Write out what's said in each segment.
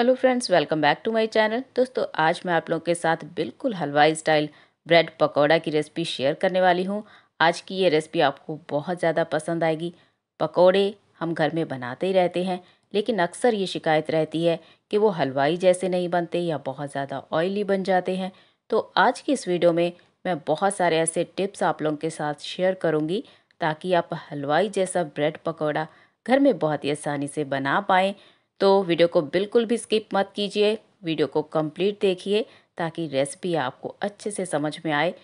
hello friends welcome back to my channel दोस्तों आज मैं आप लोगों के साथ बिल्कुल हलवाई स्टाइल ब्रेड पकौड़ा की रेसिपी शेयर करने वाली हूँ आज की ये रेसिपी आपको बहुत ज़्यादा पसंद आएगी पकौड़े हम घर में बनाते ही रहते हैं लेकिन अक्सर ये शिकायत रहती है कि वो हलवाई जैसे नहीं बनते या बहुत ज़्यादा ऑयली बन जाते हैं तो आज की इस वीडियो में मैं बहुत सारे ऐसे टिप्स आप लोगों के साथ शेयर करूँगी ताकि आप हलवाई जैसा ब्रेड पकौड़ा घर में बहुत ही आसानी से बना पाएँ तो वीडियो को बिल्कुल भी स्किप मत कीजिए वीडियो को कंप्लीट देखिए ताकि रेसिपी आपको अच्छे से समझ में आए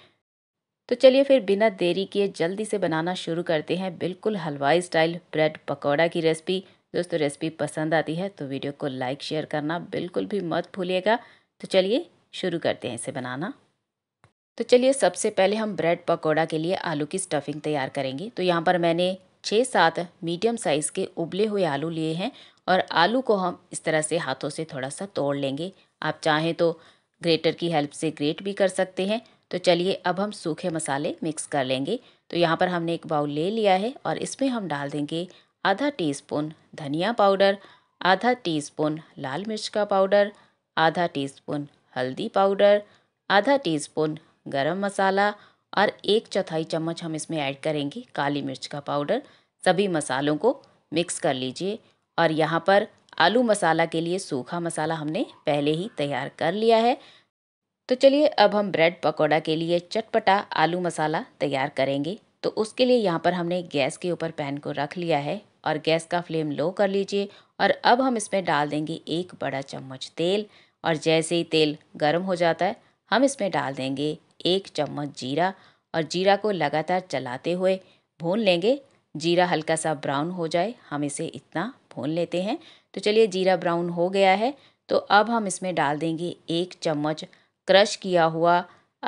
तो चलिए फिर बिना देरी किए जल्दी से बनाना शुरू करते हैं बिल्कुल हलवाई स्टाइल ब्रेड पकौड़ा की रेसिपी दोस्तों रेसिपी पसंद आती है तो वीडियो को लाइक शेयर करना बिल्कुल भी मत भूलिएगा तो चलिए शुरू करते हैं इसे बनाना तो चलिए सबसे पहले हम ब्रेड पकौड़ा के लिए आलू की स्टफिंग तैयार करेंगे तो यहाँ पर मैंने छः सात मीडियम साइज़ के उबले हुए आलू लिए हैं और आलू को हम इस तरह से हाथों से थोड़ा सा तोड़ लेंगे आप चाहें तो ग्रेटर की हेल्प से ग्रेट भी कर सकते हैं तो चलिए अब हम सूखे मसाले मिक्स कर लेंगे तो यहाँ पर हमने एक बाउल ले लिया है और इसमें हम डाल देंगे आधा टीस्पून धनिया पाउडर आधा टीस्पून लाल मिर्च का पाउडर आधा टीस्पून हल्दी पाउडर आधा टीस्पून गरम मसाला और एक चौथाई चम्मच हम इसमें ऐड करेंगे काली मिर्च का पाउडर सभी मसालों को मिक्स कर लीजिए और यहाँ पर आलू मसाला के लिए सूखा मसाला हमने पहले ही तैयार कर लिया है तो चलिए अब हम ब्रेड पकौड़ा के लिए चटपटा आलू मसाला तैयार करेंगे तो उसके लिए यहाँ पर हमने गैस के ऊपर पैन को रख लिया है और गैस का फ्लेम लो कर लीजिए और अब हम इसमें डाल देंगे एक बड़ा चम्मच तेल और जैसे ही तेल गर्म हो जाता है हम इसमें डाल देंगे एक चम्मच जीरा और जीरा को लगातार चलाते हुए भून लेंगे जीरा हल्का सा ब्राउन हो जाए हम इसे इतना भून लेते हैं तो चलिए जीरा ब्राउन हो गया है तो अब हम इसमें डाल देंगे एक चम्मच क्रश किया हुआ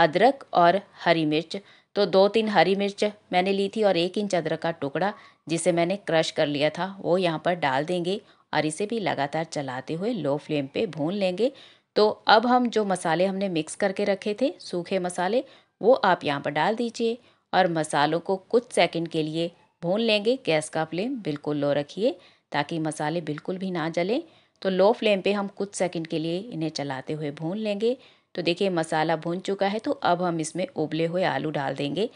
अदरक और हरी मिर्च तो दो तीन हरी मिर्च मैंने ली थी और एक इंच अदरक का टुकड़ा जिसे मैंने क्रश कर लिया था वो यहाँ पर डाल देंगे और इसे भी लगातार चलाते हुए लो फ्लेम पे भून लेंगे तो अब हम जो मसाले हमने मिक्स करके रखे थे सूखे मसाले वो आप यहाँ पर डाल दीजिए और मसालों को कुछ सेकंड के लिए भून लेंगे गैस का फ्लेम बिल्कुल लो रखिए ताकि मसाले बिल्कुल भी ना जलें तो लो फ्लेम पे हम कुछ सेकंड के लिए इन्हें चलाते हुए भून लेंगे तो देखिए मसाला भून चुका है तो अब हम इसमें उबले हुए आलू डाल देंगे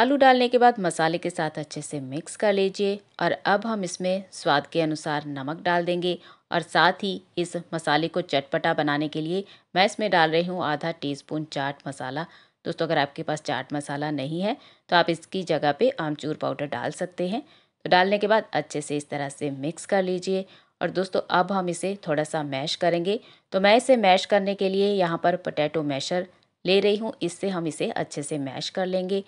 आलू डालने के बाद मसाले के साथ अच्छे से मिक्स कर लीजिए और अब हम इसमें स्वाद के अनुसार नमक डाल देंगे और साथ ही इस मसाले को चटपटा बनाने के लिए मैं इसमें डाल रही हूँ आधा टीस्पून चाट मसाला दोस्तों अगर आपके पास चाट मसाला नहीं है तो आप इसकी जगह पे आमचूर पाउडर डाल सकते हैं तो डालने के बाद अच्छे से इस तरह से मिक्स कर लीजिए और दोस्तों अब हम इसे थोड़ा सा मैश करेंगे तो मैं इसे मैश करने के लिए यहाँ पर पोटैटो मैशर ले रही हूँ इससे हम इसे अच्छे से मैश कर लेंगे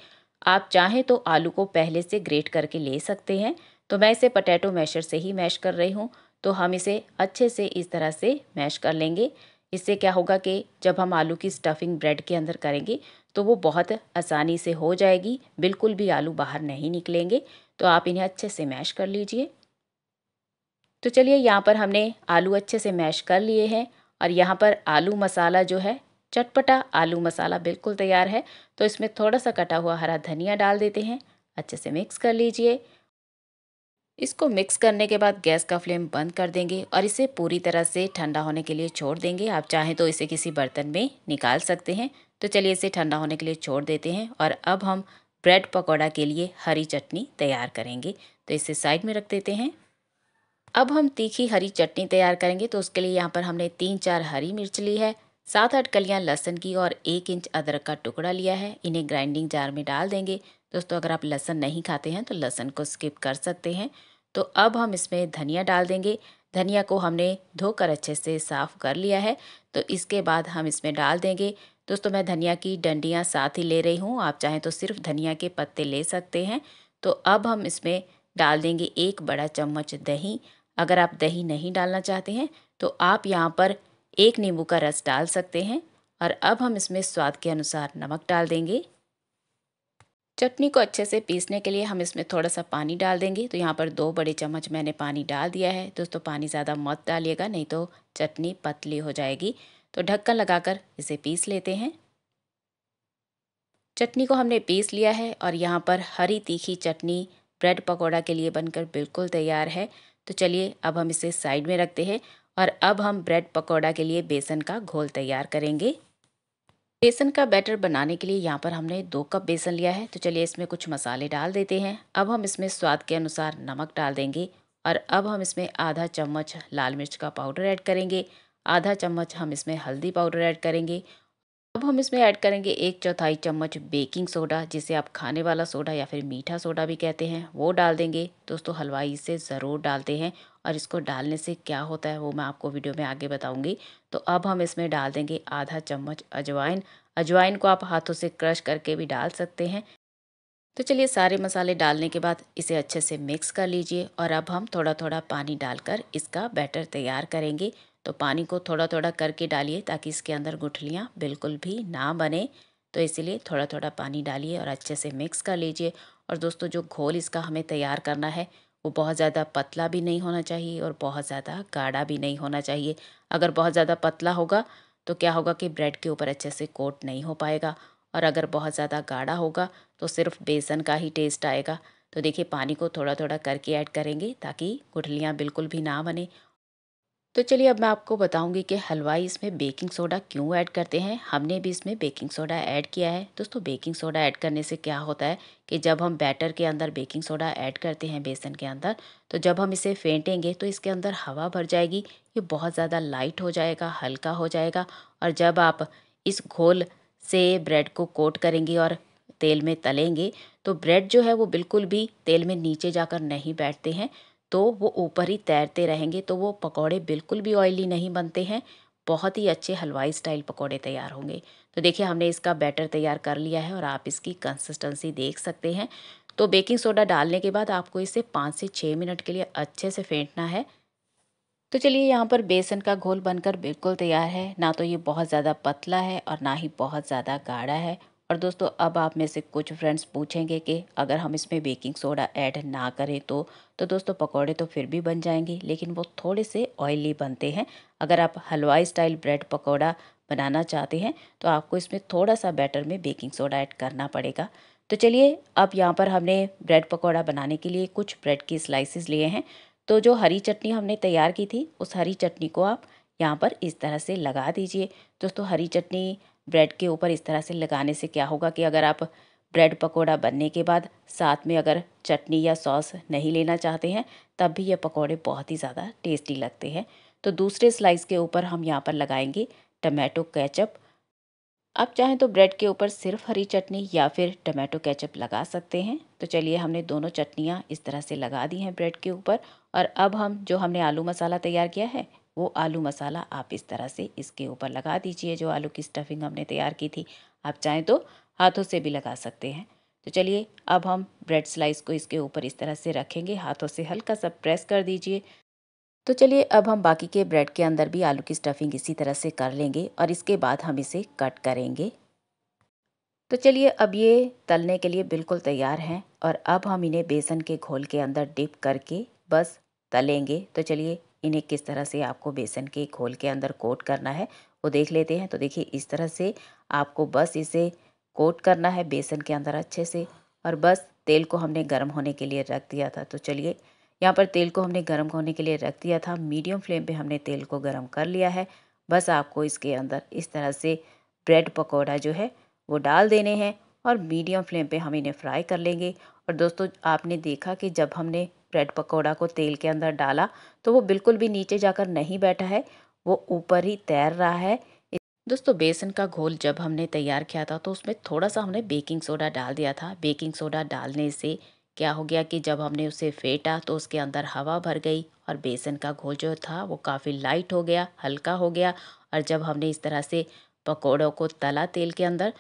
आप चाहें तो आलू को पहले से ग्रेट करके ले सकते हैं तो मैं इसे पोटैटो मैशर से ही मैश कर रही हूँ तो हम इसे अच्छे से इस तरह से मैश कर लेंगे इससे क्या होगा कि जब हम आलू की स्टफिंग ब्रेड के अंदर करेंगे तो वो बहुत आसानी से हो जाएगी बिल्कुल भी आलू बाहर नहीं निकलेंगे तो आप इन्हें अच्छे से मैश कर लीजिए तो चलिए यहाँ पर हमने आलू अच्छे से मैश कर लिए हैं और यहाँ पर आलू मसाला जो है चटपटा आलू मसाला बिल्कुल तैयार है तो इसमें थोड़ा सा कटा हुआ हरा धनिया डाल देते हैं अच्छे से मिक्स कर लीजिए इसको मिक्स करने के बाद गैस का फ्लेम बंद कर देंगे और इसे पूरी तरह से ठंडा होने के लिए छोड़ देंगे आप चाहें तो इसे किसी बर्तन में निकाल सकते हैं तो चलिए इसे ठंडा होने के लिए छोड़ देते हैं और अब हम ब्रेड पकौड़ा के लिए हरी चटनी तैयार करेंगे तो इसे साइड में रख देते हैं अब हम तीखी हरी चटनी तैयार करेंगे तो उसके लिए यहाँ पर हमने तीन चार हरी मिर्च ली है सात आठ कलियाँ लहसन की और एक इंच अदरक का टुकड़ा लिया है इन्हें ग्राइंडिंग जार में डाल देंगे दोस्तों अगर आप लहसन नहीं खाते हैं तो लहसन को स्किप कर सकते हैं तो अब हम इसमें धनिया डाल देंगे धनिया को हमने धोकर अच्छे से साफ़ कर लिया है तो इसके बाद हम इसमें डाल देंगे दोस्तों मैं धनिया की डंडियाँ साथ ही ले रही हूँ आप चाहें तो सिर्फ धनिया के पत्ते ले सकते हैं तो अब हम इसमें डाल देंगे एक बड़ा चम्मच दही अगर आप दही नहीं डालना चाहते हैं तो आप यहाँ पर एक नींबू का रस डाल सकते हैं और अब हम इसमें स्वाद के अनुसार नमक डाल देंगे चटनी को अच्छे से पीसने के लिए हम इसमें थोड़ा सा पानी डाल देंगे तो यहाँ पर दो बड़े चम्मच मैंने पानी डाल दिया है दोस्तों पानी ज़्यादा मत डालिएगा नहीं तो चटनी पतली हो जाएगी तो ढक्कन लगाकर इसे पीस लेते हैं चटनी को हमने पीस लिया है और यहाँ पर हरी तीखी चटनी ब्रेड पकौड़ा के लिए बनकर बिल्कुल तैयार है तो चलिए अब हम इसे साइड में रखते हैं और अब हम ब्रेड पकौड़ा के लिए बेसन का घोल तैयार करेंगे बेसन का बैटर बनाने के लिए यहाँ पर हमने दो कप बेसन लिया है तो चलिए इसमें कुछ मसाले डाल देते हैं अब हम इसमें स्वाद के अनुसार नमक डाल देंगे और अब हम इसमें आधा चम्मच लाल मिर्च का पाउडर ऐड करेंगे आधा चम्मच हम इसमें हल्दी पाउडर ऐड करेंगे अब हम इसमें ऐड करेंगे एक चौथाई चम्मच बेकिंग सोडा जिसे आप खाने वाला सोडा या फिर मीठा सोडा भी कहते हैं वो डाल देंगे दोस्तों हलवाई इसे ज़रूर डालते हैं और इसको डालने से क्या होता है वो मैं आपको वीडियो में आगे बताऊंगी तो अब हम इसमें डाल देंगे आधा चम्मच अजवाइन अजवाइन को आप हाथों से क्रश करके भी डाल सकते हैं तो चलिए सारे मसाले डालने के बाद इसे अच्छे से मिक्स कर लीजिए और अब हम थोड़ा थोड़ा पानी डालकर इसका बैटर तैयार करेंगे तो पानी को थोड़ा थोड़ा करके डालिए ताकि इसके अंदर गुठलियाँ बिल्कुल भी ना बने तो इसीलिए थोड़ा थोड़ा पानी डालिए और अच्छे से मिक्स कर लीजिए और दोस्तों जो घोल इसका हमें तैयार करना है वो बहुत ज़्यादा पतला भी नहीं होना चाहिए और बहुत ज़्यादा गाढ़ा भी नहीं होना चाहिए अगर बहुत ज़्यादा पतला होगा तो क्या होगा कि ब्रेड के ऊपर अच्छे से कोट नहीं हो पाएगा और अगर बहुत ज़्यादा गाढ़ा होगा तो सिर्फ बेसन का ही टेस्ट आएगा तो देखिए पानी को थोड़ा थोड़ा करके ऐड करेंगे ताकि गुठलियाँ बिल्कुल भी ना बने तो चलिए अब मैं आपको बताऊंगी कि हलवाई इसमें बेकिंग सोडा क्यों ऐड करते हैं हमने भी इसमें बेकिंग सोडा ऐड किया है दोस्तों बेकिंग सोडा ऐड करने से क्या होता है कि जब हम बैटर के अंदर बेकिंग सोडा ऐड करते हैं बेसन के अंदर तो जब हम इसे फेंटेंगे तो इसके अंदर हवा भर जाएगी ये बहुत ज़्यादा लाइट हो जाएगा हल्का हो जाएगा और जब आप इस घोल से ब्रेड को कोट करेंगे और तेल में तलेंगे तो ब्रेड जो है वो बिल्कुल भी तेल में नीचे जाकर नहीं बैठते हैं तो वो ऊपर ही तैरते रहेंगे तो वो पकौड़े बिल्कुल भी ऑयली नहीं बनते हैं बहुत ही अच्छे हलवाई स्टाइल पकौड़े तैयार होंगे तो देखिए हमने इसका बैटर तैयार कर लिया है और आप इसकी कंसिस्टेंसी देख सकते हैं तो बेकिंग सोडा डालने के बाद आपको इसे पाँच से छः मिनट के लिए अच्छे से फेंटना है तो चलिए यहाँ पर बेसन का घोल बनकर बिल्कुल तैयार है ना तो ये बहुत ज़्यादा पतला है और ना ही बहुत ज़्यादा गाढ़ा है और दोस्तों अब आप में से कुछ फ्रेंड्स पूछेंगे कि अगर हम इसमें बेकिंग सोडा ऐड ना करें तो तो दोस्तों पकौड़े तो फिर भी बन जाएंगे लेकिन वो थोड़े से ऑयली बनते हैं अगर आप हलवाई स्टाइल ब्रेड पकौड़ा बनाना चाहते हैं तो आपको इसमें थोड़ा सा बैटर में बेकिंग सोडा ऐड करना पड़ेगा तो चलिए अब यहाँ पर हमने ब्रेड पकौड़ा बनाने के लिए कुछ ब्रेड की स्लाइसिस लिए हैं तो जो हरी चटनी हमने तैयार की थी उस हरी चटनी को आप यहाँ पर इस तरह से लगा दीजिए दोस्तों हरी चटनी ब्रेड के ऊपर इस तरह से लगाने से क्या होगा कि अगर आप ब्रेड पकौड़ा बनने के बाद साथ में अगर चटनी या सॉस नहीं लेना चाहते हैं तब भी ये पकौड़े बहुत ही ज़्यादा टेस्टी लगते हैं तो दूसरे स्लाइस के ऊपर हम यहाँ पर लगाएंगे टमाटो कैचअप आप चाहें तो ब्रेड के ऊपर सिर्फ हरी चटनी या फिर टमाटो केचप लगा सकते हैं तो चलिए हमने दोनों चटनियाँ इस तरह से लगा दी हैं ब्रेड के ऊपर और अब हम जो हमने आलू मसाला तैयार किया है वो आलू मसाला आप इस तरह से इसके ऊपर लगा दीजिए जो आलू की स्टफिंग हमने तैयार की थी आप चाहें तो हाथों से भी लगा सकते हैं तो चलिए अब हम ब्रेड स्लाइस को इसके ऊपर इस तरह से रखेंगे हाथों से हल्का सा प्रेस कर दीजिए तो चलिए अब हम बाकी के ब्रेड के अंदर भी आलू की स्टफिंग इसी तरह से कर लेंगे और इसके बाद हम इसे कट करेंगे तो चलिए अब ये तलने के लिए बिल्कुल तैयार हैं और अब हम इन्हें बेसन के घोल के अंदर डिप करके बस तलेंगे तो चलिए इन्हें किस तरह से आपको बेसन के घोल के अंदर कोट करना है वो देख लेते हैं तो देखिए इस तरह से आपको बस इसे कोट करना है बेसन के अंदर अच्छे से और बस तेल को हमने गर्म होने के लिए रख दिया था तो चलिए यहाँ पर तेल को हमने गर्म होने के लिए रख दिया था मीडियम फ्लेम पे हमने तेल को गर्म कर लिया है बस आपको इसके अंदर इस तरह से ब्रेड पकौड़ा जो है वो डाल देने हैं और मीडियम फ्लेम पे हम इन्हें फ्राई कर लेंगे और दोस्तों आपने देखा कि जब हमने ब्रेड पकौड़ा को तेल के अंदर डाला तो वो बिल्कुल भी नीचे जाकर नहीं बैठा है वो ऊपर ही तैर रहा है दोस्तों बेसन का घोल जब हमने तैयार किया था तो उसमें थोड़ा सा हमने बेकिंग सोडा डाल दिया था बेकिंग सोडा डालने से क्या हो गया कि जब हमने उसे फेंटा तो उसके अंदर हवा भर गई और बेसन का घोल जो था वो काफ़ी लाइट हो गया हल्का हो गया और जब हमने इस तरह से पकौड़ों को तला तेल के अंदर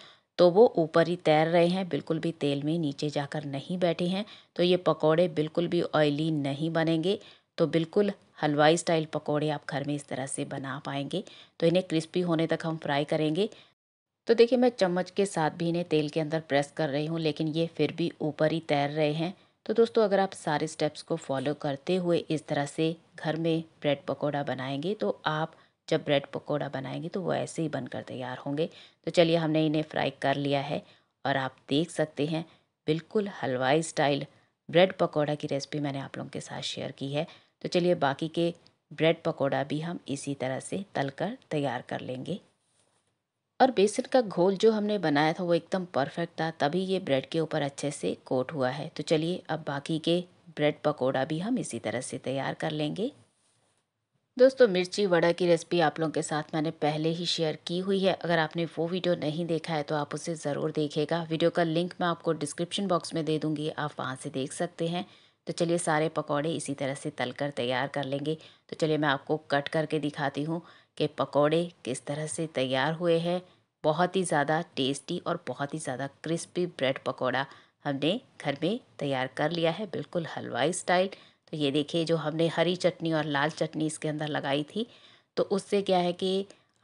तो वो ऊपर ही तैर रहे हैं बिल्कुल भी तेल में नीचे जाकर नहीं बैठे हैं तो ये पकोड़े बिल्कुल भी ऑयली नहीं बनेंगे तो बिल्कुल हलवाई स्टाइल पकोड़े आप घर में इस तरह से बना पाएंगे तो इन्हें क्रिस्पी होने तक हम फ्राई करेंगे तो देखिए मैं चम्मच के साथ भी इन्हें तेल के अंदर प्रेस कर रही हूँ लेकिन ये फिर भी ऊपर ही तैर रहे हैं तो दोस्तों अगर आप सारे स्टेप्स को फॉलो करते हुए इस तरह से घर में ब्रेड पकौड़ा बनाएंगे तो आप जब ब्रेड पकौड़ा बनाएंगे तो वो ऐसे ही बनकर तैयार होंगे तो चलिए हमने इन्हें फ्राई कर लिया है और आप देख सकते हैं बिल्कुल हलवाई स्टाइल ब्रेड पकौड़ा की रेसिपी मैंने आप लोगों के साथ शेयर की है तो चलिए बाकी के ब्रेड पकौड़ा भी हम इसी तरह से तल कर तैयार कर लेंगे और बेसन का घोल जो हमने बनाया था वो एकदम परफेक्ट था तभी ये ब्रेड के ऊपर अच्छे से कोट हुआ है तो चलिए अब बाकी के ब्रेड पकौड़ा भी हम इसी तरह से तैयार कर लेंगे दोस्तों मिर्ची वड़ा की रेसिपी आप लोगों के साथ मैंने पहले ही शेयर की हुई है अगर आपने वो वीडियो नहीं देखा है तो आप उसे ज़रूर देखेगा वीडियो का लिंक मैं आपको डिस्क्रिप्शन बॉक्स में दे दूँगी आप वहाँ से देख सकते हैं तो चलिए सारे पकौड़े इसी तरह से तल कर तैयार कर लेंगे तो चलिए मैं आपको कट करके दिखाती हूँ कि पकौड़े किस तरह से तैयार हुए हैं बहुत ही ज़्यादा टेस्टी और बहुत ही ज़्यादा क्रिस्पी ब्रेड पकौड़ा हमने घर में तैयार कर लिया है बिल्कुल हलवाई स्टाइल तो ये देखिए जो हमने हरी चटनी और लाल चटनी इसके अंदर लगाई थी तो उससे क्या है कि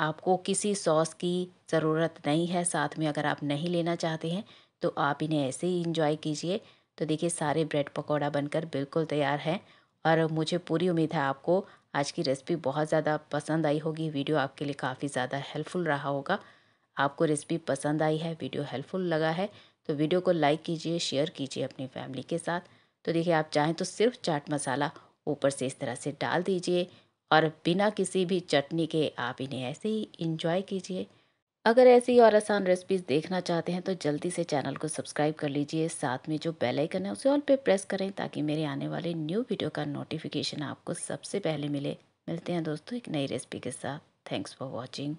आपको किसी सॉस की ज़रूरत नहीं है साथ में अगर आप नहीं लेना चाहते हैं तो आप इन्हें ऐसे ही इंजॉय कीजिए तो देखिए सारे ब्रेड पकौड़ा बनकर बिल्कुल तैयार हैं और मुझे पूरी उम्मीद है आपको आज की रेसिपी बहुत ज़्यादा पसंद आई होगी वीडियो आपके लिए काफ़ी ज़्यादा हेल्पफुल रहा होगा आपको रेसिपी पसंद आई है वीडियो हेल्पफुल लगा है तो वीडियो को लाइक कीजिए शेयर कीजिए अपनी फैमिली के साथ तो देखिए आप चाहें तो सिर्फ चाट मसाला ऊपर से इस तरह से डाल दीजिए और बिना किसी भी चटनी के आप इन्हें ऐसे ही इंजॉय कीजिए अगर ऐसी और आसान रेसिपीज देखना चाहते हैं तो जल्दी से चैनल को सब्सक्राइब कर लीजिए साथ में जो बेल आइकन है उसे ऑल पे प्रेस करें ताकि मेरे आने वाले न्यू वीडियो का नोटिफिकेशन आपको सबसे पहले मिले मिलते हैं दोस्तों एक नई रेसिपी के साथ थैंक्स फॉर वॉचिंग